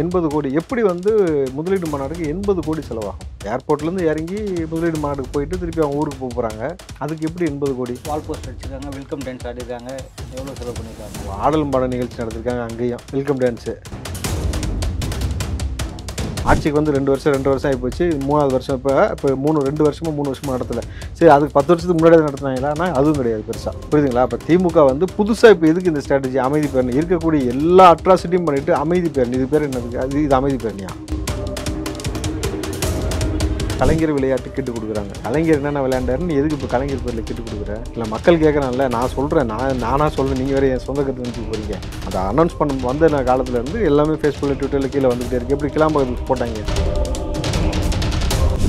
எண்பது கோடி எப்படி வந்து முதலீடு மாநாடுக்கு எண்பது கோடி செலவாகும் ஏர்போர்ட்லேருந்து இறங்கி முதலீடு மாநாடுக்கு போயிட்டு திருப்பி அவங்க ஊருக்கு போகிறாங்க அதுக்கு எப்படி எண்பது கோடி வால் போஸ்ட் அடிச்சிருக்காங்க வெல்கம் டான்ஸ் ஆடிருக்காங்க எவ்வளோ செலவு பண்ணியிருக்காங்க ஆடல் பாட நிகழ்ச்சி நடத்திருக்காங்க அங்கேயும் வெல்கம் டான்ஸு ஆட்சிக்கு வந்து ரெண்டு வருஷம் ரெண்டு வருஷம் ஆகிப்போச்சு மூணாவது வருஷம் இப்போ இப்போ மூணு ரெண்டு வருஷமும் மூணு வருஷமாக நடத்தலை சரி அதுக்கு பத்து வருஷத்துக்கு முன்னாடி நடத்தினாங்களா ஆனால் அதுவும் கிடையாது பெருசாக புரியுதுங்களா இப்போ திமுக வந்து புதுசாக இப்போ எதுக்கு இந்த ஸ்ட்ராட்டஜி அமைதி பேரணி இருக்கக்கூடிய எல்லா அட்ராசிட்டியும் பண்ணிவிட்டு அமைதி பேரணி இது பேர் என்னதுக்கு அது இது அமைதி பேரணியா கலைஞர் விளையாட்டு கிட்டு கொடுக்குறாங்க கலைஞர் என்னென்ன விளையாண்டாருன்னு எதுக்கு இப்போ கலைஞர் பேரில் கிட்டு கொடுக்குறேன் இல்லை மக்கள் கேட்குறான்ல நான் சொல்கிறேன் நான் நானாக சொல்கிறேன் நீங்கள் வேறு என் சொந்த கருத்து வந்து போகிறீங்க அதை அனௌன்ஸ் பண்ண வந்த நான் காலத்துலேருந்து எல்லாமே ஃபேஸ்புக்கில் ட்விட்டரில் கீழே வந்துகிட்டே இருக்குது எப்படி கிளாம்பகத்துக்கு போட்டாங்க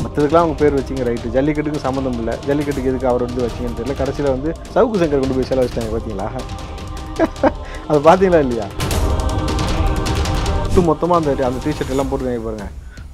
மற்றதுக்கெலாம் அவங்க பேர் வச்சிங்க ரைட்டு ஜல்லிக்கட்டுக்கு சம்மந்தம் இல்லை ஜல்லிக்கட்டுக்கு எதுக்கு அவர் வந்து வச்சிங்கன்னு தெரியல கடைசியில் வந்து சவுக்கு சங்கர் கொண்டு போய் செலவு வச்சிட்டாங்க பார்த்தீங்களா அது பார்த்தீங்களா இல்லையா ஒட்டு மொத்தமாக அந்த அந்த டிஷர்ட் எல்லாம் போட்டுருக்காங்க பாருங்கள்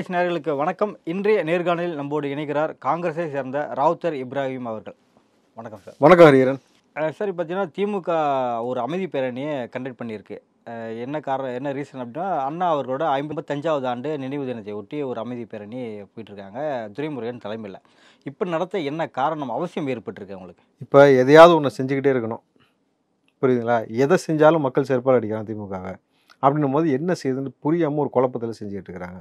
வாய்ஸ் நேர்களுக்கு வணக்கம் இன்றைய நேர்காணலில் நம்மோடு இணைகிறார் காங்கிரஸை சேர்ந்த ராவுத்தர் இப்ராஹிம் அவர்கள் வணக்கம் சார் வணக்கம் ஹரிகரன் சார் பார்த்தீங்கன்னா திமுக ஒரு அமைதி பேரணியை கண்டக்ட் பண்ணியிருக்கு என்ன காரணம் என்ன ரீசன் அப்படின்னா அண்ணா அவர்களோட ஐம்பத்தஞ்சாவது ஆண்டு நினைவு தினத்தை ஒட்டி ஒரு அமைதி பேரணி போயிட்டுருக்காங்க துரைமுருகன் தலைமையில் இப்போ நடத்த என்ன காரணம் அவசியம் ஏற்பட்டிருக்கு அவங்களுக்கு இப்போ எதையாவது ஒன்று செஞ்சுக்கிட்டே இருக்கணும் புரியுதுங்களா எதை செஞ்சாலும் மக்கள் செருப்பால் அடிக்கிறாங்க திமுகவை அப்படின்னும் போது என்ன செய்யுதுன்னு புரியாமல் ஒரு குழப்பத்தில் செஞ்சுக்கிட்டு இருக்கிறாங்க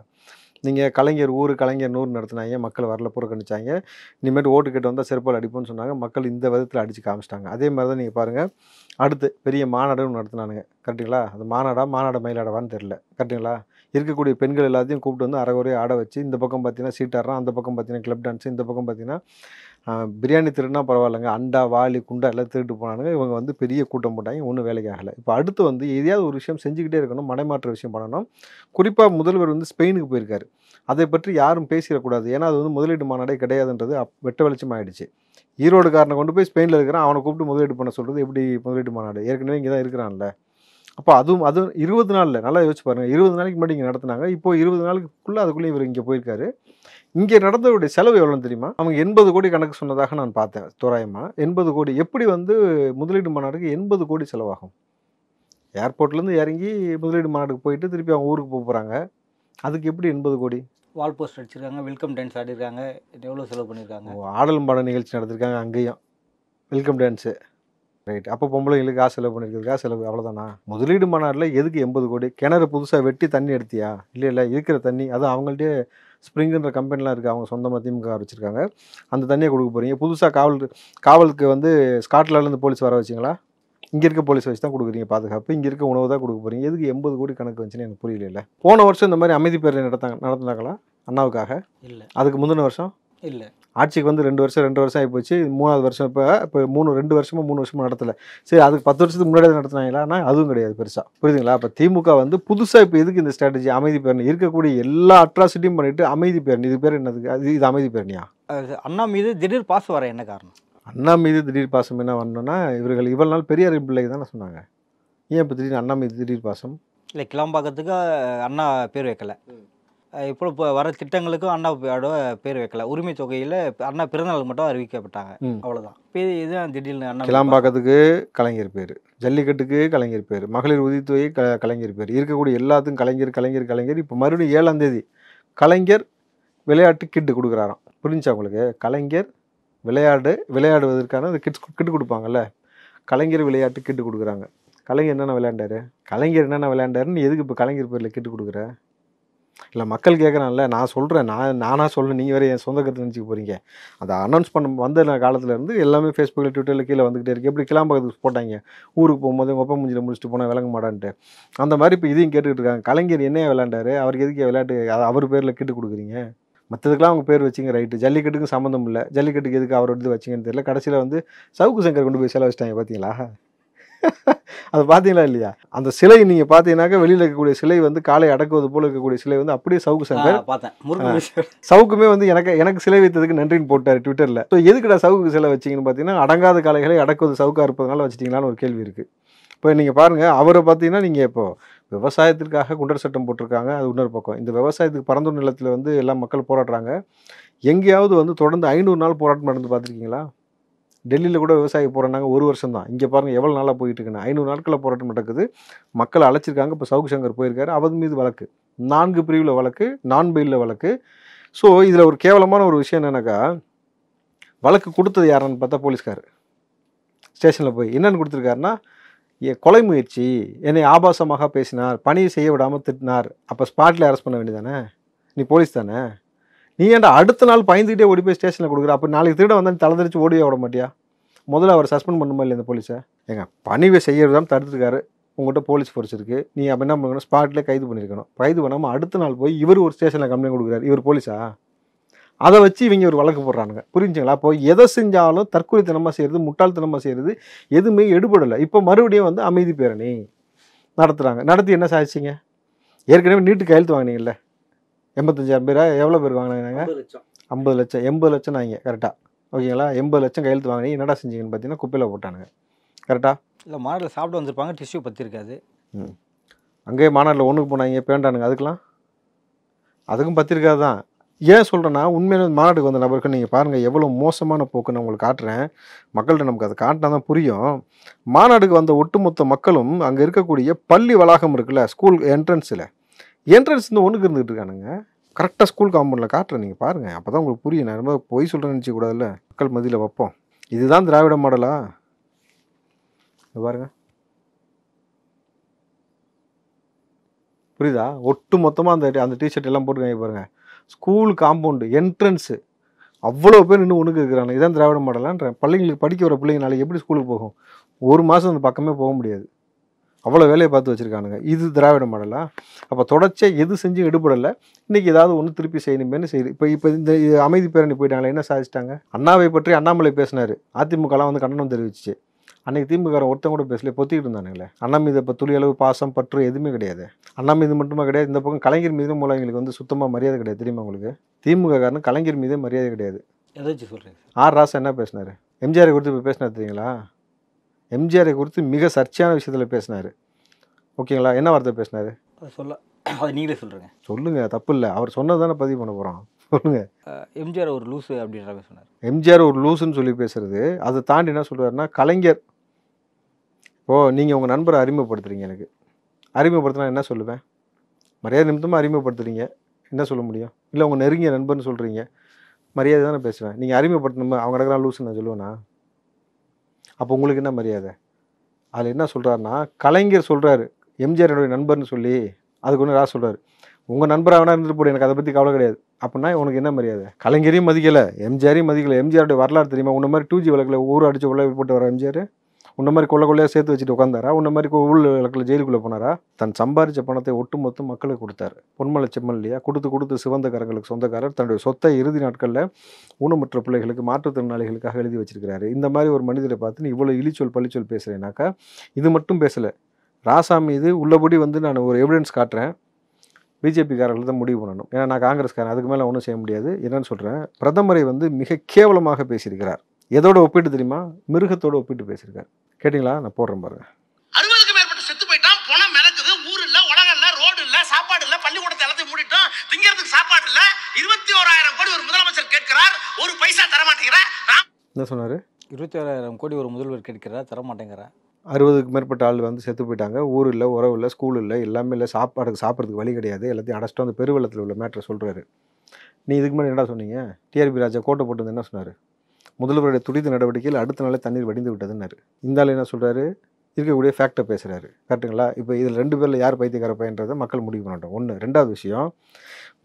நீங்கள் கலைஞர் ஊர் கலைஞர் நூறு நடத்தினாங்க மக்கள் வரல புறக்கணிச்சாங்க இனிமேட்டு ஓட்டு கேட்டு வந்தால் செருப்பால் அடிப்போம்னு சொன்னாங்க மக்கள் இந்த விதத்தில் அடித்து காமிச்சிட்டாங்க அதே மாதிரி தான் நீங்கள் பாருங்கள் அடுத்து பெரிய மாநாடுன்னு நடத்தினானுங்க கரெக்டுங்களா அது மாநாடா மாநாடு மயிலாடவான்னு தெரில கரெக்டுங்களா இருக்கக்கூடிய பெண்கள் எல்லாத்தையும் கூப்பிட்டு வந்து அரைகுறையாக ஆட வச்சு இந்த பக்கம் பார்த்தீங்கன்னா சீட்டாடுறான் அந்த பக்கம் பார்த்தீங்கன்னா கிளப் டான்ஸ் இந்த பக்கம் பார்த்தீங்கன்னா பிரியாணி திருடுனா பரவாயில்லைங்க அண்டா வாலி குண்டா எல்லாம் திருட்டு போனானுங்க இவங்க வந்து பெரிய கூட்டம் போட்டாங்க ஒன்றும் வேலைக்கு ஆகலை இப்போ அடுத்து வந்து எதையாவது ஒரு விஷயம் செஞ்சுக்கிட்டே இருக்கணும் மனைமாற்ற விஷயம் பண்ணணும் குறிப்பாக முதல்வர் வந்து ஸ்பெயினுக்கு போயிருக்காரு அதை பற்றி யாரும் பேசிடக்கூடாது ஏன்னா அது வந்து முதலீடு மாநாடே கிடையாதுன்றது அப் வெட்ட வெளிச்சம் ஆகிடுச்சு காரனை கொண்டு போய் ஸ்பெயினில் இருக்கிறான் அவனை கூப்பிட்டு முதலீடு பண்ண சொல்கிறது எப்படி முதலீடு மாநாடு ஏற்கனவே இங்கே தான் இருக்கிறான்ல அப்போ அதுவும் அது இருபது நாளில் நல்லா யோசிச்சு பாருங்கள் இருபது நாளைக்கு முன்னாடி இங்கே நடத்தினாங்க இப்போ இருபது நாளுக்குள்ளே அதுக்குள்ளே இவர் இங்கே போயிருக்காரு இங்கே நடந்தவருடைய செலவு எவ்வளோன்னு தெரியுமா அவங்க எண்பது கோடி கணக்கு சொன்னதாக நான் பார்த்தேன் தோராயமாக எண்பது கோடி எப்படி வந்து முதலீடு மாநாடுக்கு எண்பது கோடி செலவாகும் ஏர்போர்ட்லேருந்து இறங்கி முதலீடு மாநாடுக்கு போயிட்டு திருப்பி அவங்க ஊருக்கு போக போகிறாங்க அதுக்கு எப்படி எண்பது கோடி வால் போஸ்ட் அடிச்சிருக்காங்க வெல்கம் டான்ஸ் ஆடிருக்காங்க எவ்வளோ செலவு பண்ணியிருக்காங்க ஆடலும் பாட நிகழ்ச்சி நடத்திருக்காங்க அங்கேயும் வெல்கம் டான்ஸு ரைட் அப்போ பொம்பளைங்களுக்கு காசு செலவு பண்ணியிருக்கிறதுக்கா செலவு அவ்வளோதானா முதலீடு மாநாட்டில் எதுக்கு எண்பது கோடி கிணறு புதுசாக வெட்டி தண்ணி எடுத்தியா இல்லை இல்லை இருக்கிற தண்ணி அது அவங்கள்ட்டே ஸ்ப்ரிங்குன்ற கம்பெனிலாம் இருக்குது அவங்க சொந்தமாக திமுக வச்சுருக்காங்க அந்த தண்ணியை கொடுக்க போகிறீங்க புதுசாக காவல் காவலுக்கு வந்து ஸ்காட்லாண்ட்லேருந்து போலீஸ் வர வச்சிங்களா இங்கே இருக்க போலீஸ் வச்சு தான் கொடுக்குறீங்க பாதுகாப்பு இங்கே இருக்க உணவு தான் கொடுக்க போகிறீங்க எதுக்கு எண்பது கோடி கணக்கு வந்துச்சுன்னு எனக்கு புரியல போன வருஷம் இந்த மாதிரி அமைதி பேரணி நடத்தாங்க நடந்தாங்களா அண்ணாவுக்காக இல்லை அதுக்கு முந்தின வருஷம் இல்லை ஆட்சிக்கு வந்து ரெண்டு வருஷம் ரெண்டு வருஷம் ஆகிப்போச்சு மூணாவது வருஷம் இப்போ இப்போ மூணு ரெண்டு வருஷமும் மூணு வருஷமும் நடத்தலை சரி அதுக்கு பத்து வருஷத்துக்கு முன்னாடி நடத்துனாங்களா ஆனால் அதுவும் கிடையாது பெருசாக புரியுதுங்களா அப்போ திமுக வந்து புதுசாக இப்போ எதுக்கு இந்த ஸ்ட்ராட்டஜி அமைதி பேரணி இருக்கக்கூடிய எல்லா அட்ராசிட்டியும் பண்ணிட்டு அமைதி பேரணி இது பேர் என்னதுக்கு அது இது அமைதி பேரணியா அண்ணா மீது திடீர் பாசம் வர என்ன காரணம் அண்ணா மீது திடீர் பாசம் என்ன வரணும்னா இவர்கள் இவ்வளோ நாள் பெரியார் பிள்ளைக்கு தானே சொன்னாங்க ஏன் இப்போ திடீர் அண்ணா மீது திடீர் பாசம் இல்லை கிளம்பாக்கத்துக்கு அண்ணா பேர் வைக்கலை இப்போ இப்போ வர திட்டங்களுக்கும் அண்ணாவோட பேர் வைக்கல உரிமை தொகையில் அண்ணா பிறந்தநாள் மட்டும் அறிவிக்கப்பட்டாங்க அவ்வளோதான் பேர் இதுதான் திடீர்னு அண்ணா கிளாம்பாக்கத்துக்கு கலைஞர் பேர் ஜல்லிக்கட்டுக்கு கலைஞர் பேர் மகளிர் உதவித்தொகை க கலைஞர் பேர் இருக்கக்கூடிய எல்லாத்துக்கும் கலைஞர் கலைஞர் கலைஞர் இப்போ மறுபடியும் ஏழாம் தேதி கலைஞர் விளையாட்டு கிட்டு கொடுக்குறாராம் புரிஞ்சா உங்களுக்கு கலைஞர் விளையாடு விளையாடுவதற்கான அந்த கிட்ஸ் கிட்டு கொடுப்பாங்கல்ல கலைஞர் விளையாட்டு கிட்டு கொடுக்குறாங்க கலைஞர் என்னென்ன விளையாண்டாரு கலைஞர் என்னென்ன விளையாண்டாருன்னு எதுக்கு இப்போ கலைஞர் பேரில் கிட்டு கொடுக்குற இல்லை மக்கள் கேட்குறான்ல நான் சொல்கிறேன் நான் நானாக சொல்கிறேன் நீங்கள் வேறு என் சொந்த கருத்து நினச்சிக்க போகிறீங்க அதை அனௌன்ஸ் பண்ண வந்த காலத்துலேருந்து எல்லாமே ஃபேஸ்புக்கில் ட்விட்டரில் கீழே வந்துகிட்டே இருக்குது எப்படி கிளாம்பகத்துக்கு போட்டாங்க ஊருக்கு போகும்போது ஒப்ப மூஞ்சில் முடிச்சுட்டு போனால் விளங்க மாட்டான்ட்டு அந்த மாதிரி இப்போ இதையும் கேட்டுக்கிட்டு இருக்காங்க கலைஞர் என்ன விளாண்டாரு அவருக்கு எதுக்கு விளையாட்டு அவர் பேரில் கிட்டு கொடுக்குறீங்க மற்றதுக்கெலாம் அவங்க பேர் வச்சுங்க ரைட்டு ஜல்லிக்கட்டுக்கும் சம்மந்தம் இல்லை ஜல்லிக்கட்டுக்கு எதுக்கு அவரோட இது வச்சிங்கன்னு தெரியல கடைசியில் வந்து சவுக்கு சங்கர் கொண்டு போய் செலவு வச்சிட்டாங்க பார்த்தீங்களா அதை பார்த்தீங்களா இல்லையா அந்த சிலை நீங்க பார்த்தீங்கன்னாக்கா வெளியில் இருக்கக்கூடிய சிலை வந்து காலை அடக்குவது போல இருக்கக்கூடிய சிலை வந்து அப்படியே சவுக்கு சங்கர் பார்த்தேன் சவுக்குமே வந்து எனக்கு எனக்கு சிலை வைத்ததுக்கு நன்றின்னு போட்டார் ட்விட்டர்ல ஸோ எதுக்குடா சவுக்கு சிலை வச்சிங்கன்னு பார்த்தீங்கன்னா அடங்காத காலைகளை அடக்குவது சவுக்காக இருப்பதுனால வச்சிட்டிங்களான்னு ஒரு கேள்வி இருக்கு இப்போ நீங்கள் பாருங்கள் அவரை பார்த்தீங்கன்னா நீங்கள் இப்போ விவசாயத்திற்காக குண்டர் சட்டம் போட்டிருக்காங்க அது இன்னொரு பக்கம் இந்த விவசாயத்துக்கு பரந்தூர் நிலத்தில் வந்து எல்லா மக்கள் போராடுறாங்க எங்கேயாவது வந்து தொடர்ந்து ஐநூறு நாள் போராட்டம் நடந்து பார்த்துருக்கீங்களா டெல்லியில் கூட விவசாயி போகிறாங்க ஒரு வருஷம் தான் இங்கே பாருங்கள் எவ்வளோ நாளாக போயிட்டு இருக்குன்னு ஐநூறு நாட்களில் போராட்டம் நடக்குது மக்கள் அழைச்சிருக்காங்க இப்போ சவுக் சங்கர் போயிருக்காரு அவர் மீது வழக்கு நான்கு பிரிவில் வழக்கு நான் பெயிலில் வழக்கு ஸோ இதில் ஒரு கேவலமான ஒரு விஷயம் என்னென்னாக்கா வழக்கு கொடுத்தது யாருன்னு பார்த்தா போலீஸ்கார் ஸ்டேஷனில் போய் என்னென்னு கொடுத்துருக்காருன்னா கொலை முயற்சி என்னை ஆபாசமாக பேசினார் பணியை செய்ய விடாமல் திட்டினார் அப்போ ஸ்பாட்டில் அரெஸ்ட் பண்ண வேண்டியதானே நீ போலீஸ் தானே நீ ஏன்டா அடுத்த நாள் பயந்துக்கிட்டே ஓடி போய் ஸ்டேஷனில் கொடுக்குற அப்போ நாளைக்கு திருட வந்தால் தலைதரிச்சு ஓடியே விட மாட்டியா முதல்ல அவர் சஸ்பெண்ட் பண்ணுமா இல்லை இந்த போலீஸை எங்க பணிவை தான் தடுத்துருக்காரு உங்கள்கிட்ட போலீஸ் ஃபோர்ஸ் இருக்குது நீ அப்போ என்ன பண்ணணும் ஸ்பாட்லேயே கைது பண்ணியிருக்கணும் கைது பண்ணாமல் அடுத்த நாள் போய் இவர் ஒரு ஸ்டேஷனில் கம்ப்ளைண்ட் கொடுக்குறாரு இவர் போலீஸா அதை வச்சு இவங்க ஒரு வழக்கு போடுறானுங்க புரிஞ்சுங்களா அப்போ எதை செஞ்சாலும் தினமாக செய்கிறது முட்டாள்தனமாக செய்கிறது எதுவுமே எடுபடலை இப்போ மறுபடியும் வந்து அமைதி பேரணி நடத்துகிறாங்க நடத்தி என்ன சாதிச்சிங்க ஏற்கனவே நீட்டு கையெழுத்து வாங்கினீங்கல்ல எண்பத்தஞ்சாயிரம் பேரா எவ்வளோ பேர் வாங்கினாங்க ஐம்பது லட்சம் எண்பது லட்சம் நாங்க கரெக்டாக ஓகேங்களா எண்பது லட்சம் கையெழுத்து வாங்கினீங்க என்னடா செஞ்சீங்கன்னு பார்த்தீங்கன்னா குப்பையில் போட்டானுங்க கரெக்டாக இல்லை மாநாட்டில் சாப்பிட்டு வந்திருப்பாங்க டிஷ்யூ பற்றிருக்காது ம் அங்கேயே மாநாட்டில் ஒன்றுக்கு போனாங்க பேண்டானுங்க அதுக்கெலாம் அதுக்கும் பற்றிருக்காது தான் ஏன் சொல்கிறேன்னா உண்மையான மாநாட்டுக்கு வந்த நபருக்கு நீங்கள் பாருங்கள் எவ்வளோ மோசமான போக்கு நான் உங்களுக்கு காட்டுறேன் மக்கள்கிட்ட நமக்கு அதை காட்டினா தான் புரியும் மாநாடுக்கு வந்த ஒட்டுமொத்த மக்களும் அங்கே இருக்கக்கூடிய பள்ளி வளாகம் இருக்குல்ல ஸ்கூல் என்ட்ரன்ஸில் என்ட்ரன்ஸ் இன்னும் ஒன்றுக்கு இருந்துகிட்டு இருக்கானுங்க கரெக்டாக ஸ்கூல் காம்பவுண்டில் காட்டுறேன் நீங்கள் பாருங்கள் அப்போ தான் உங்களுக்கு புரியும் நான் ரொம்ப பொய் கூடாது இல்லை மக்கள் மதியில் வைப்போம் இதுதான் திராவிட மாடலா பாருங்கள் புரியுதா ஒட்டு மொத்தமாக அந்த அந்த டிஷர்ட் எல்லாம் போட்டுருக்காங்க பாருங்கள் ஸ்கூல் காம்பவுண்டு என்ட்ரன்ஸு அவ்வளோ பேர் இன்னும் ஒன்றுக்கு இருக்கிறாங்க இதான் திராவிட மாடலான்ற பிள்ளைங்களுக்கு படிக்க வர பிள்ளைங்கனால எப்படி ஸ்கூலுக்கு போகும் ஒரு மாதம் அந்த பக்கமே போக முடியாது அவ்வளோ வேலையை பார்த்து வச்சுருக்கானுங்க இது திராவிட மாடலா அப்போ தொடர்ச்சியாக எது செஞ்சு எடுபடலை இன்றைக்கி ஏதாவது ஒன்று திருப்பி செய்யணுமேனு செய்யுது இப்போ இப்போ இந்த அமைதி பேரணி போயிட்டாங்களே என்ன சாதிச்சிட்டாங்க அண்ணாவை பற்றி அண்ணாமலை பேசினார் அதிமுகலாம் வந்து கண்டனம் தெரிவிச்சிச்சு அன்றைக்கி திமுகாரன் ஒருத்தன் கூட பேசல பொத்திக்கிட்டு இருந்தானுங்களே அண்ணா மீது இப்போ துளியளவு பாசம் பற்று எதுவுமே கிடையாது அண்ணா மீது மட்டுமா கிடையாது இந்த பக்கம் கலைஞர் மீதும் மூலம் எங்களுக்கு வந்து சுத்தமாக மரியாதை கிடையாது தெரியுமா உங்களுக்கு காரணம் கலைஞர் மீதே மரியாதை கிடையாது எதாச்சும் சொல்கிறேன் ஆர் ராசா என்ன பேசினார் எம்ஜிஆர் கொடுத்து இப்போ பேசினார் தெரியுங்களா எம்ஜிஆரை குறித்து மிக சர்ச்சையான விஷயத்தில் பேசினார் ஓகேங்களா என்ன வார்த்தை பேசினார் சொல்ல அதை நீங்களே சொல்கிறேங்க சொல்லுங்கள் தப்பு இல்லை அவர் சொன்னது தானே பதிவு பண்ண போகிறோம் சொல்லுங்கள் எம்ஜிஆர் ஒரு லூஸு அப்படின்ற மாதிரி சொன்னார் எம்ஜிஆர் ஒரு லூஸுன்னு சொல்லி பேசுகிறது அதை தாண்டி என்ன சொல்லுவார்னா கலைஞர் ஓ நீங்கள் உங்கள் நண்பரை அறிமுகப்படுத்துறீங்க எனக்கு அறிமுகப்படுத்தினா என்ன சொல்லுவேன் மரியாதை நிமித்தமாக அறிமுகப்படுத்துறீங்க என்ன சொல்ல முடியும் இல்லை உங்கள் நெருங்கிய நண்பர்னு சொல்கிறீங்க மரியாதை தானே பேசுவேன் நீங்கள் அறிமுகப்படுத்தணுமா அவங்க நடக்கிறான் லூஸ் நான் சொல்லுவேண்ணா அப்போ உங்களுக்கு என்ன மரியாதை அதில் என்ன சொல்கிறாருன்னா கலைஞர் சொல்கிறாரு எம்ஜிஆர் என்னுடைய நண்பர்னு சொல்லி அதுக்கு ஒன்று ராஜ் சொல்கிறார் உங்கள் நண்பர் அவனாக இருந்துட்டு போடு எனக்கு அதை பற்றி கவலை கிடையாது அப்படின்னா உனக்கு என்ன மரியாதை கலைஞரையும் மதிக்கலை எம்ஜிஆரையும் மதிக்கலை எம்ஜிஆருடைய வரலாறு தெரியுமா உன்ன மாதிரி டூ ஜி வழக்கில் ஊர் அடித்து உள்ள போட்டு வர எம்ஜிஆர் உன்ன மாதிரி கொள்ள கொள்ளையா சேர்த்து வச்சுட்டு உட்காந்தாரா உன்ன மாதிரி ஊழல் விளக்கில் ஜெயிலுக்குள்ளே போனாரா தன் சம்பாரித்த பணத்தை ஒட்டுமொத்த மக்களுக்கு கொடுத்தாரு பொன்மலை செம்மல்லையா கொடுத்து கொடுத்து சிவந்தக்காரங்களுக்கு சொந்தக்காரர் தன்னுடைய சொத்தை இறுதி நாட்களில் ஊனமுற்ற பிள்ளைகளுக்கு மாற்றுத்திறனாளிகளுக்காக எழுதி வச்சிருக்கிறாரு இந்த மாதிரி ஒரு மனிதரை பார்த்து நீ இவ்வளோ இழிச்சொல் பழிச்சொல் பேசுகிறேனாக்கா இது மட்டும் பேசலை ராசா மீது உள்ளபடி வந்து நான் ஒரு எவிடன்ஸ் காட்டுறேன் பிஜேபிக்காரர்கள் தான் முடிவு பண்ணணும் ஏன்னா நான் காங்கிரஸ்காரன் அதுக்கு மேலே ஒன்றும் செய்ய முடியாது என்னன்னு சொல்கிறேன் பிரதமரை வந்து மிக கேவலமாக பேசியிருக்கிறார் எதோட ஒப்பிட்டு தெரியுமா மிருகத்தோடு ஒப்பிட்டு பேசியிருக்கார் கேட்டிங்களா நான் போடுறேன் பாருங்க அறுபதுக்கு செத்து போயிட்டான் ஊர் உலகம் ரோடு சாப்பாடு எல்லாத்தையும் சாப்பாடு இருபத்தி ஓராயிரம் கோடி ஒரு முதலமைச்சர் கேட்கிறார் ஒரு பைசா என்ன சொன்னாரு இருபத்தி கோடி ஒரு முதல்வர் அறுபதுக்கு மேற்பட்ட ஆள் வந்து செத்து போயிட்டாங்க ஊர் இல்லை ஸ்கூல் இல்லை எல்லாமே இல்லை சாப்பிட்றதுக்கு வழி கிடையாது எல்லாத்தையும் அடைச்சிட்டு பெருவெள்ளத்தில் உள்ள மேட்ரை சொல்கிறாரு நீ இதுக்கு முன்னாடி என்னடா சொன்னீங்க டிஆர்பி ராஜா கோட்டை போட்டு என்ன சொன்னார் முதல்வருடைய துரித நடவடிக்கையில் அடுத்த நாளே தண்ணீர் வடிந்து விட்டதுன்னாரு இந்த ஆள் என்ன சொல்கிறாரு இருக்கக்கூடிய ஃபேக்டை பேசுகிறாரு கரெக்டுங்களா இப்போ இதில் ரெண்டு பேரில் யார் பைத்தியக்கார பையன்றதை மக்கள் முடிவு பண்ணட்டும் ஒன்று ரெண்டாவது விஷயம்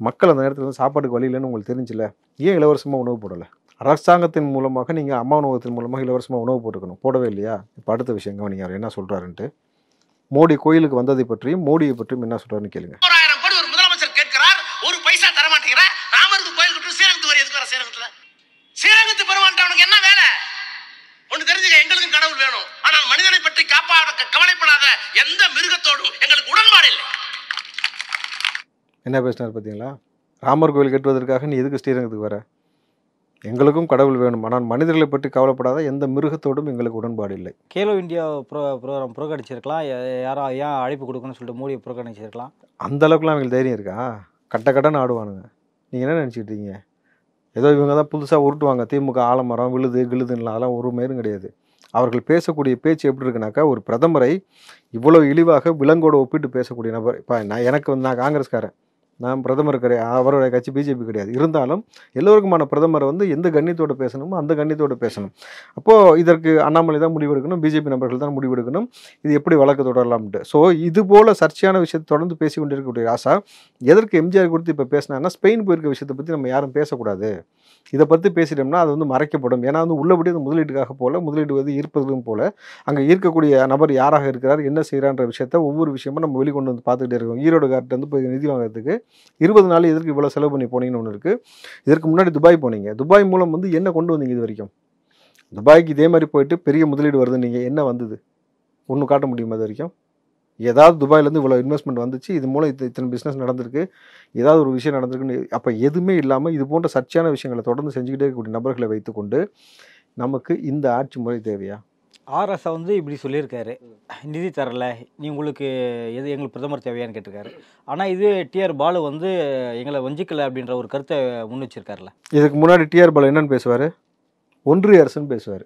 மக்கள் அந்த நேரத்தில் வந்து சாப்பாட்டுக்கு வழி இல்லைன்னு உங்களுக்கு தெரிஞ்சில ஏன் இலவசமாக உணவு போடலை அரசாங்கத்தின் மூலமாக நீங்கள் அம்மா உணவகத்தின் மூலமாக இலவசமாக உணவு போட்டுக்கணும் போடவே இல்லையா இப்போ அடுத்த விஷயம் கவனிங்க அவர் என்ன சொல்கிறாருன்ட்டு மோடி கோயிலுக்கு வந்ததை பற்றியும் மோடியை பற்றியும் என்ன சொல்கிறாருன்னு கேளுங்க ஒரு பைசா தர ராமருக்கு ஸ்ரீரங்கத்து பெருமான் என்ன வேலை ஒன்று தெரிஞ்சுக்க எங்களுக்கும் கடவுள் வேணும் ஆனால் மனிதனை பற்றி காப்பாட கவலைப்படாத எந்த மிருகத்தோடும் எங்களுக்கு உடன்பாடு இல்லை என்ன பேசினார் பார்த்தீங்களா ராமர் கோவில் கட்டுவதற்காக நீ எதுக்கு ஸ்ரீரங்கத்துக்கு வர எங்களுக்கும் கடவுள் வேணும் ஆனால் மனிதர்களை பற்றி கவலைப்படாத எந்த மிருகத்தோடும் எங்களுக்கு உடன்பாடு இல்லை கேலோ இந்தியா ப்ரோ ப்ரோக்ராம் புறக்கணிச்சிருக்கலாம் யாரோ ஏன் அழைப்பு கொடுக்கணும்னு சொல்லிட்டு மோடியை புறக்கணிச்சிருக்கலாம் அந்த அளவுக்குலாம் எங்களுக்கு தைரியம் இருக்கா கட்ட கட்டன்னு ஆடுவானுங்க நீங்கள் என்ன நினச்சிக்கிட்டீங்க ஏதோ இவங்க தான் புதுசாக உருட்டுவாங்க திமுக ஆலமரம் விழுது கிழுதுன்னு அதெல்லாம் ஒரு மேலும் கிடையாது அவர்கள் பேசக்கூடிய பேச்சு எப்படி இருக்குனாக்கா ஒரு பிரதமரை இவ்வளோ இழிவாக விலங்கோடு ஒப்பிட்டு பேசக்கூடிய நபர் இப்போ நான் எனக்கு வந்து நான் காங்கிரஸ்காரன் நான் பிரதமர் கிடையாது அவருடைய கட்சி பிஜேபி கிடையாது இருந்தாலும் எல்லோருக்குமான பிரதமர் வந்து எந்த கண்ணியத்தோடு பேசணுமோ அந்த கண்ணியத்தோடு பேசணும் அப்போது இதற்கு அண்ணாமலை தான் முடிவெடுக்கணும் பிஜேபி நபர்கள் தான் முடிவெடுக்கணும் இது எப்படி வழக்கு தொடரலாம்ட்டு ஸோ இது போல் சர்ச்சையான விஷயத்தை தொடர்ந்து பேசி கொண்டிருக்கக்கூடிய ஆசா எதற்கு எம்ஜிஆர் குறித்து இப்போ பேசினாங்கன்னா ஸ்பெயின் போயிருக்க விஷயத்தை பற்றி நம்ம யாரும் பேசக்கூடாது இதை பற்றி பேசிட்டோம்னா அது வந்து மறைக்கப்படும் ஏன்னா வந்து உள்ளபடி அது முதலீட்டுக்காக போல முதலீடு வந்து ஈர்ப்பதும் போல அங்கே ஈர்க்கக்கூடிய நபர் யாராக இருக்கிறார் என்ன செய்கிறான்ற விஷயத்தை ஒவ்வொரு விஷயமும் நம்ம வெளிக்கொண்டு வந்து பார்த்துக்கிட்டே இருக்கோம் ஈரோடு கார்ட்டு வந்து போய் நிதி வாங்குறதுக்கு இருபது நாள் இதற்கு இவ்வளோ செலவு பண்ணி போனீங்கன்னு ஒன்று இருக்குது இதற்கு முன்னாடி துபாய் போனீங்க துபாய் மூலம் வந்து என்ன கொண்டு வந்தீங்க இது வரைக்கும் துபாய்க்கு இதே மாதிரி போயிட்டு பெரிய முதலீடு வருது நீங்கள் என்ன வந்தது ஒன்றும் காட்ட முடியுமா இது வரைக்கும் ஏதாவது துபாயிலேருந்து இவ்வளோ இன்வெஸ்ட்மெண்ட் வந்துச்சு இது மூலம் இது இத்தனை பிஸ்னஸ் நடந்திருக்கு ஏதாவது ஒரு விஷயம் நடந்திருக்குன்னு அப்போ எதுவுமே இல்லாமல் இது போன்ற சர்ச்சையான விஷயங்களை தொடர்ந்து செஞ்சுக்கிட்டே இருக்கக்கூடிய நபர்களை வைத்துக்கொண்டு நமக்கு இந்த ஆட்சி முறை தேவையா ஆர்எஸ் வந்து இப்படி சொல்லியிருக்காரு நிதி தரல நீ உங்களுக்கு எது எங்களுக்கு பிரதமர் தேவையான்னு கேட்டிருக்காரு ஆனால் இது டிஆர் பாலு வந்து எங்களை வஞ்சிக்கலை அப்படின்ற ஒரு கருத்தை முன் வச்சிருக்காருல இதுக்கு முன்னாடி டிஆர் பாலு என்னன்னு பேசுவார் ஒன்றிய அரசுன்னு பேசுவார்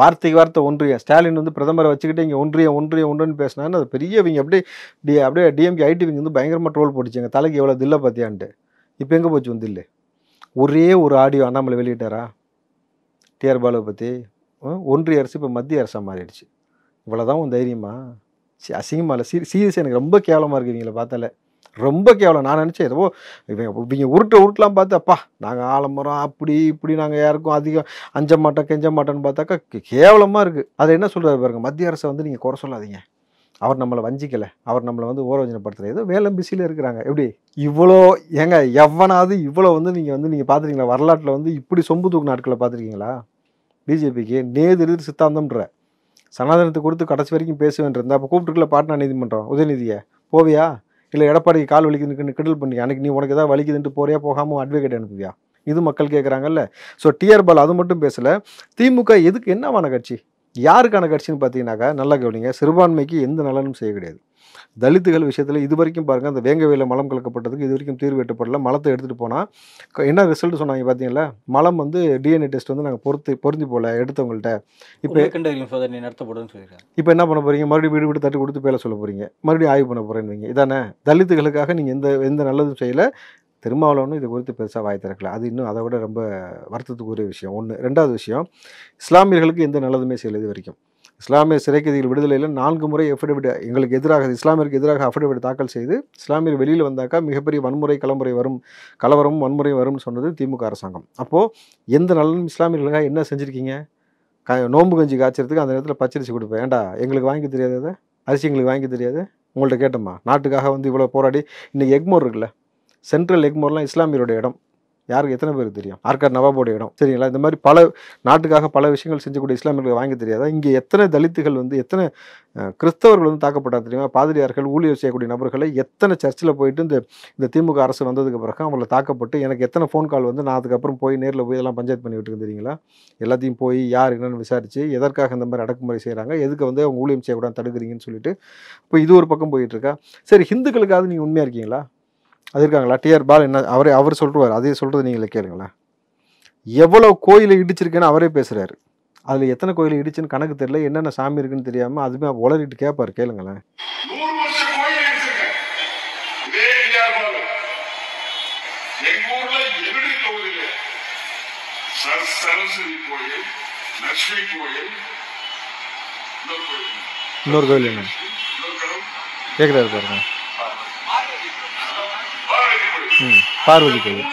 வார்த்தைக்கு வார்த்தை ஒன்றியம் ஸ்டாலின் வந்து பிரதமரை வச்சுக்கிட்டு இங்கே ஒன்றியம் ஒன்றியம் ஒன்றுன்னு பேசினான்னு அது பெரிய இவங்க அப்படியே டி அப்படியே டிஎம்கே ஐடிவிங்க வந்து பயங்கரமாக ட்ரோல் போட்டுச்சுங்க தலைக்கு எவ்வளோ தில்லை பார்த்தியான்ட்டு இப்போ எங்கே போச்சு வந்து இல்லை ஒரே ஒரு ஆடியோ அண்ணாமலை வெளியிட்டாரா டிஆர் பாலுவை பற்றி ஒன்றிய அரசு இப்போ மத்திய அரசாக மாறிடுச்சு இவ்வளோதான் உன் தைரியமா சரி அசிங்கமாக இல்லை சீ சீரியஸ் எனக்கு ரொம்ப கேவலமாக இருக்குது இவங்களை பார்த்தால ரொம்ப கேவலம் நான் நினச்சேன் ஏதோ இவங்க இவங்க உருட்ட உருட்டலாம் பார்த்தாப்பா நாங்கள் ஆலமரம் அப்படி இப்படி நாங்கள் யாருக்கும் அதிகம் அஞ்ச மாட்டோம் கெஞ்ச மாட்டோன்னு பார்த்தாக்கா கேவலமாக இருக்குது அதை என்ன சொல்கிறது பாருங்க மத்திய அரசை வந்து நீங்கள் குறை சொல்லாதீங்க அவர் நம்மளை வஞ்சிக்கலை அவர் நம்மளை வந்து ஓரவஞ்சனப்படுத்தலை ஏதோ வேலை பிஸியில் இருக்கிறாங்க எப்படி இவ்வளோ ஏங்க எவனாவது இவ்வளோ வந்து நீங்கள் வந்து நீங்கள் பார்த்துருக்கீங்களா வரலாற்றில் வந்து இப்படி சொம்பு தூக்கு நாட்களை பார்த்துருக்கீங்களா பிஜேபிக்கு நேதிர் சித்தாந்தம்ன்ற சனாதனத்தை கொடுத்து கடைசி வரைக்கும் பேசுவேன் இருந்தால் அப்போ கூப்பிட்டுருக்குள்ள பாட்னா நீதிமன்றம் உதயநிதியை போவியா இல்லை எடப்பாடிக்கு கால் வலிக்குதுன்னு கிண்டல் பண்ணி அன்றைக்கி நீ உனக்கு ஏதாவது வலிக்குதுன்ட்டு போறியா போகாமல் அட்வொகேட் அனுப்புவியா இது மக்கள் கேட்குறாங்கல்ல ஸோ டிஆர் பால் அது மட்டும் பேசலை திமுக எதுக்கு என்னவான கட்சி யாருக்கான கட்சின்னு பார்த்தீங்கன்னாக்கா நல்லா கவனிங்க சிறுபான்மைக்கு எந்த நலனும் செய்ய கிடையாது தலித்துகள் விஷயத்தில் இது வரைக்கும் பாருங்கள் அந்த வேங்கவேல மலம் கலக்கப்பட்டதுக்கு இது வரைக்கும் தீர்வு எட்டப்படல மலத்தை எடுத்துகிட்டு போனால் என்ன ரிசல்ட் சொன்னாங்க பார்த்தீங்களா மலம் வந்து டிஎன்ஏ டெஸ்ட் வந்து நாங்கள் பொறுத்து பொருந்தி போகல எடுத்தவங்கள்ட்ட இப்போ சோதனை நடத்தப்படும் சொல்லியிருக்காங்க இப்போ என்ன பண்ண போகிறீங்க மறுபடியும் வீடு வீடு தட்டி கொடுத்து பேர சொல்ல போகிறீங்க மறுபடியும் ஆய்வு பண்ண போகிறேன் இதானே தலித்துகளுக்காக நீங்கள் எந்த எந்த நல்லதும் செய்யலை திருமாவளவனும் இது குறித்து பெருசாக வாய் திறக்கல அது இன்னும் அதை விட ரொம்ப வருத்தத்துக்குரிய விஷயம் ஒன்று ரெண்டாவது விஷயம் இஸ்லாமியர்களுக்கு எந்த நல்லதுமே செய்யலை இது வரைக்கும் இஸ்லாமிய சிறைக்கதிகள் விடுதலையில் நான்கு முறை அஃபிடவிட் எங்களுக்கு எதிராக இஸ்லாமியருக்கு எதிராக அஃபிடவிட் தாக்கல் செய்து இஸ்லாமியர் வெளியில் வந்தாக்கா மிகப்பெரிய வன்முறை கலமுறை வரும் கலவரமும் வன்முறை வரும்னு சொன்னது திமுக அரசாங்கம் அப்போது எந்த நலனும் இஸ்லாமியர்களுக்காக என்ன செஞ்சுருக்கீங்க க நோம்பு கஞ்சி காய்ச்சறதுக்கு அந்த நேரத்தில் பச்சரிசி கொடுப்பேன் ஏண்டா எங்களுக்கு வாங்கி தெரியாது அதை அரிசி எங்களுக்கு வாங்கி தெரியாது உங்கள்கிட்ட கேட்டோம்மா நாட்டுக்காக வந்து இவ்வளோ போராடி இன்றைக்கி எக்மோர் இருக்குல்ல சென்ட்ரல் எக்மோர்லாம் இஸ்லாமியருடைய இடம் யாருக்கு எத்தனை பேருக்கு தெரியும் ஆர்காட் நவாபோடைய இடம் சரிங்களா இந்த மாதிரி பல நாட்டுக்காக பல விஷயங்கள் செஞ்சக்கூடிய இஸ்லாமியர்களுக்கு வாங்கி தெரியாதா இங்கே எத்தனை தலித்துகள் வந்து எத்தனை கிறிஸ்தவர்கள் வந்து தாக்கப்பட்டா தெரியுமா பாதிரியார்கள் ஊழியர் செய்யக்கூடிய நபர்களை எத்தனை சர்ச்சில் போயிட்டு இந்த இந்த திமுக அரசு வந்ததுக்கு பிறகு அவங்கள தாக்கப்பட்டு எனக்கு எத்தனை ஃபோன் கால் வந்து நான் அதுக்கப்புறம் போய் நேரில் போய் இதெல்லாம் பஞ்சாயத்து பண்ணிட்டு தெரியுங்களா எல்லாத்தையும் போய் யார் என்னென்னு விசாரித்து எதற்காக இந்த மாதிரி அடக்குமுறை செய்கிறாங்க எதுக்கு வந்து அவங்க ஊழியம் செய்யக்கூடாது தடுக்கிறீங்கன்னு சொல்லிட்டு இப்போ இது ஒரு பக்கம் போயிட்டுருக்கா சரி ஹிந்துக்களுக்காவது நீங்கள் உண்மையாக இருக்கீங்களா அது இருக்காங்களா டிஆர் பால் என்ன அவரே அவர் சொல்லுவார் அதே சொல்கிறது நீங்களே கேளுங்களேன் எவ்வளோ கோயிலை இடிச்சிருக்கேன்னு அவரே பேசுகிறாரு அதில் எத்தனை கோயில் இடிச்சுன்னு கணக்கு தெரியல என்னென்ன சாமி இருக்குன்னு தெரியாமல் அதுவுமே உளறிட்டு கேட்பார் கேளுங்களேன் இன்னொரு கோயில் என்ன கேட்குறாரு பாருங்க பார்வதி கோயில்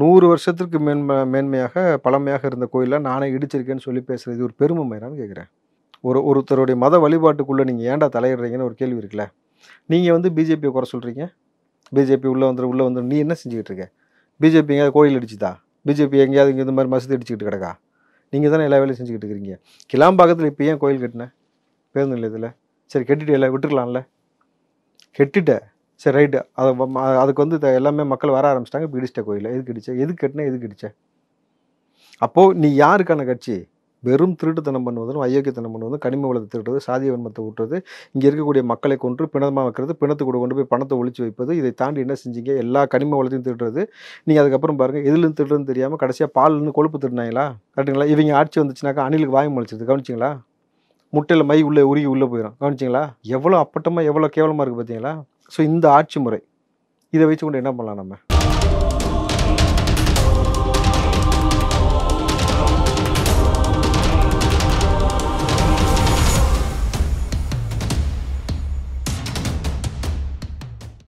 நூறு வருஷத்திற்கு மேன்மை மேன்மையாக பழமையாக இருந்த கோயிலாக நானே இடிச்சிருக்கேன்னு சொல்லி பேசுகிறது ஒரு பெருமை மேடான்னு கேட்குறேன் ஒரு ஒருத்தருடைய மத வழிபாட்டுக்குள்ளே நீங்கள் ஏன்டா தலையிடுறீங்கன்னு ஒரு கேள்வி இருக்குல்ல நீங்கள் வந்து பிஜேபியை குறை சொல்கிறீங்க பிஜேபி உள்ளே வந்துடும் உள்ளே வந்துடும் நீ என்ன செஞ்சுக்கிட்டு இருக்க பிஜேபி எங்கேயாவது கோயில் அடிச்சுதா பிஜேபி எங்கேயாவது இங்கே இந்த மாதிரி மசதி அடிச்சுக்கிட்டு கிடக்கா நீங்கள் தானே எல்லா வேலையும் செஞ்சுக்கிட்டு இருக்கிறீங்க கிளாம்பாக்கத்தில் இப்போ ஏன் கோயில் கட்டினேன் பேருந்து நிலையத்தில் சரி கட்டிட்டு எல்லாம் விட்டுருக்கலாம்ல கெட்டுட்ட சரி ரைட்டு அதை அதுக்கு வந்து எல்லாமே மக்கள் வர ஆரம்பிச்சிட்டாங்க இப்போ கோயிலில் எது கிடிச்ச எது கட்டினா எது கிடிச்ச அப்போது நீ யாருக்கான கட்சி வெறும் திருட்டுத்தனம் பண்ணுவதும் அயோக்கியத்தனம் பண்ணுவதும் கனிம வளத்தை திருட்டுறது சாதிய வன்மத்தை ஊட்டுறது இங்கே இருக்கக்கூடிய மக்களை கொன்று பிணமாக வைக்கிறது பிணத்து கூட கொண்டு போய் பணத்தை ஒழிச்சு வைப்பது இதை தாண்டி என்ன செஞ்சீங்க எல்லா கனிம வளத்தையும் திருடுறது நீங்கள் அதுக்கப்புறம் பாருங்கள் எதுலேருந்து திருடுறதுன்னு தெரியாமல் கடைசியாக பால்லேருந்து கொழுப்பு திருடினாங்களா கரெக்டுங்களா இவங்க ஆட்சி வந்துச்சுனாக்கா அணிலுக்கு வாயம் முளைச்சிருது கவனிச்சிங்களா முட்டையில் மை உள்ளே உருகி உள்ளே போயிடும் கவனிச்சிங்களா எவ்வளோ அப்பட்டமாக எவ்வளோ கேவலமாக இருக்குது பார்த்தீங்களா ஸோ இந்த ஆட்சி முறை இதை வச்சு கொண்டு என்ன பண்ணலாம் நம்ம